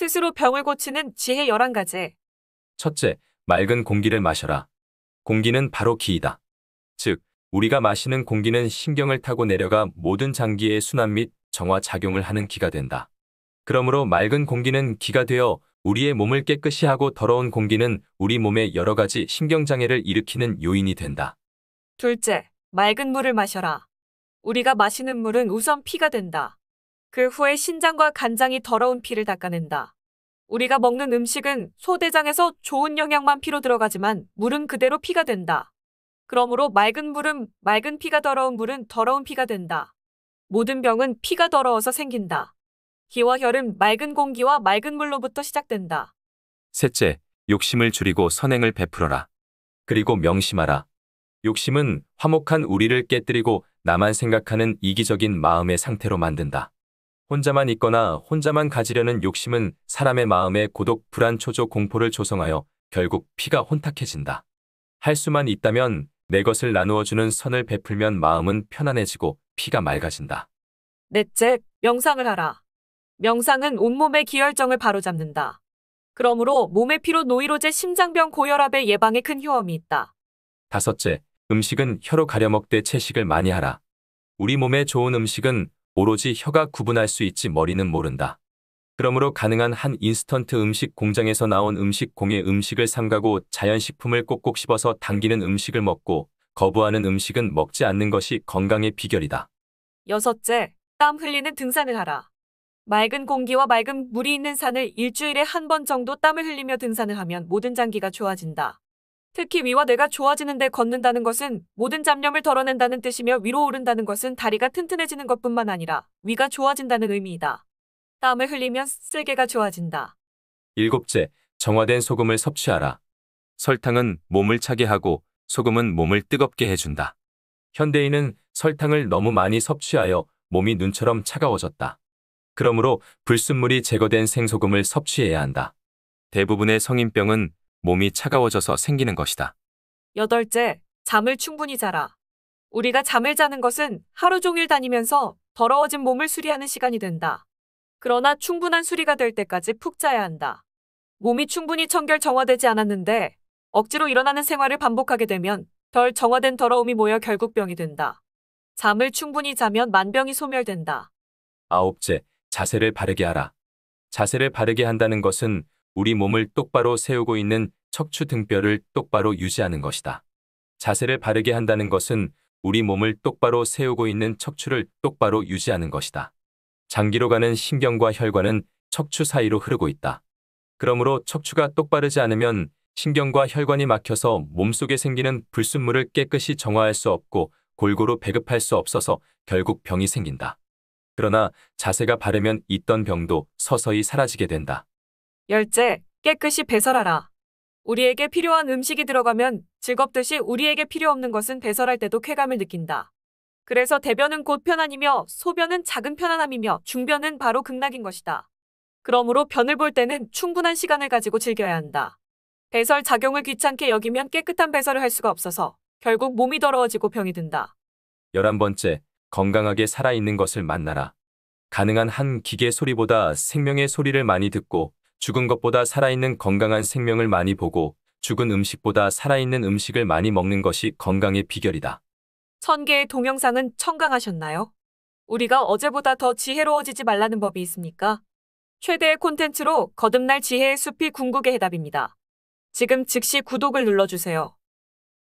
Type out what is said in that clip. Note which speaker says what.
Speaker 1: 스스로 병을 고치는 지혜 11가지.
Speaker 2: 첫째, 맑은 공기를 마셔라. 공기는 바로 기이다. 즉, 우리가 마시는 공기는 신경을 타고 내려가 모든 장기의 순환 및 정화 작용을 하는 기가 된다. 그러므로 맑은 공기는 기가 되어 우리의 몸을 깨끗이 하고 더러운 공기는 우리 몸에 여러 가지 신경장애를 일으키는 요인이 된다.
Speaker 1: 둘째, 맑은 물을 마셔라. 우리가 마시는 물은 우선 피가 된다. 그 후에 신장과 간장이 더러운 피를 닦아낸다. 우리가 먹는 음식은 소대장에서 좋은 영양만 피로 들어가지만 물은 그대로 피가 된다. 그러므로 맑은 물은 맑은 피가 더러운 물은 더러운 피가 된다. 모든 병은 피가 더러워서 생긴다. 기와 혈은 맑은 공기와 맑은 물로부터 시작된다.
Speaker 2: 셋째, 욕심을 줄이고 선행을 베풀어라. 그리고 명심하라. 욕심은 화목한 우리를 깨뜨리고 나만 생각하는 이기적인 마음의 상태로 만든다. 혼자만 있거나 혼자만 가지려는 욕심은 사람의 마음에 고독, 불안, 초조, 공포를 조성하여 결국 피가 혼탁해진다. 할 수만 있다면 내 것을 나누어주는 선을 베풀면 마음은 편안해지고 피가 맑아진다.
Speaker 1: 넷째, 명상을 하라. 명상은 온몸의 기혈정을 바로잡는다. 그러므로 몸의 피로 노이로제 심장병 고혈압의 예방에 큰 효험이 있다.
Speaker 2: 다섯째, 음식은 혀로 가려먹되 채식을 많이 하라. 우리 몸에 좋은 음식은 오로지 혀가 구분할 수 있지 머리는 모른다. 그러므로 가능한 한 인스턴트 음식 공장에서 나온 음식 공의 음식을 삼가고 자연식품을 꼭꼭 씹어서 당기는 음식을 먹고 거부하는 음식은 먹지 않는 것이 건강의 비결이다.
Speaker 1: 여섯째, 땀 흘리는 등산을 하라. 맑은 공기와 맑은 물이 있는 산을 일주일에 한 번 정도 땀을 흘리며 등산을 하면 모든 장기가 좋아진다. 특히 위와 내가 좋아지는데 걷는다는 것은 모든 잡념을 덜어낸다는 뜻이며 위로 오른다는 것은 다리가 튼튼해지는 것뿐만 아니라 위가 좋아진다는 의미이다. 땀을 흘리면 쓸개가 좋아진다.
Speaker 2: 일곱째, 정화된 소금을 섭취하라. 설탕은 몸을 차게 하고 소금은 몸을 뜨겁게 해준다. 현대인은 설탕을 너무 많이 섭취하여 몸이 눈처럼 차가워졌다. 그러므로 불순물이 제거된 생소금을 섭취해야 한다. 대부분의 성인병은 몸이 차가워져서 생기는 것이다.
Speaker 1: 여덟째, 잠을 충분히 자라. 우리가 잠을 자는 것은 하루 종일 다니면서 더러워진 몸을 수리하는 시간이 된다. 그러나 충분한 수리가 될 때까지 푹 자야 한다. 몸이 충분히 청결 정화되지 않았는데 억지로 일어나는 생활을 반복하게 되면 덜 정화된 더러움이 모여 결국 병이 된다. 잠을 충분히 자면 만병이 소멸된다.
Speaker 2: 아홉째, 자세를 바르게 하라. 자세를 바르게 한다는 것은 우리 몸을 똑바로 세우고 있는 척추 등뼈를 똑바로 유지하는 것이다. 자세를 바르게 한다는 것은 우리 몸을 똑바로 세우고 있는 척추를 똑바로 유지하는 것이다. 장기로 가는 신경과 혈관은 척추 사이로 흐르고 있다. 그러므로 척추가 똑바르지 않으면 신경과 혈관이 막혀서 몸속에 생기는 불순물을 깨끗이 정화할 수 없고 골고루 배급할 수 없어서 결국 병이 생긴다. 그러나 자세가 바르면 있던 병도 서서히 사라지게 된다.
Speaker 1: 열째, 깨끗이 배설하라. 우리에게 필요한 음식이 들어가면 즐겁듯이 우리에게 필요 없는 것은 배설할 때도 쾌감을 느낀다. 그래서 대변은 곧 편안이며 소변은 작은 편안함이며 중변은 바로 극락인 것이다. 그러므로 변을 볼 때는 충분한 시간을 가지고 즐겨야 한다. 배설 작용을 귀찮게 여기면 깨끗한 배설을 할 수가 없어서 결국 몸이 더러워지고 병이 든다.
Speaker 2: 11번째, 건강하게 살아있는 것을 만나라. 가능한 한 기계 소리보다 생명의 소리를 많이 듣고 죽은 것보다 살아있는 건강한 생명을 많이 보고 죽은 음식보다 살아있는 음식을 많이 먹는 것이 건강의 비결이다.
Speaker 1: 천 개의 동영상은 청강하셨나요? 우리가 어제보다 더 지혜로워지지 말라는 법이 있습니까? 최대의 콘텐츠로 거듭날 지혜의 숲이 궁극의 해답입니다. 지금 즉시 구독을 눌러주세요.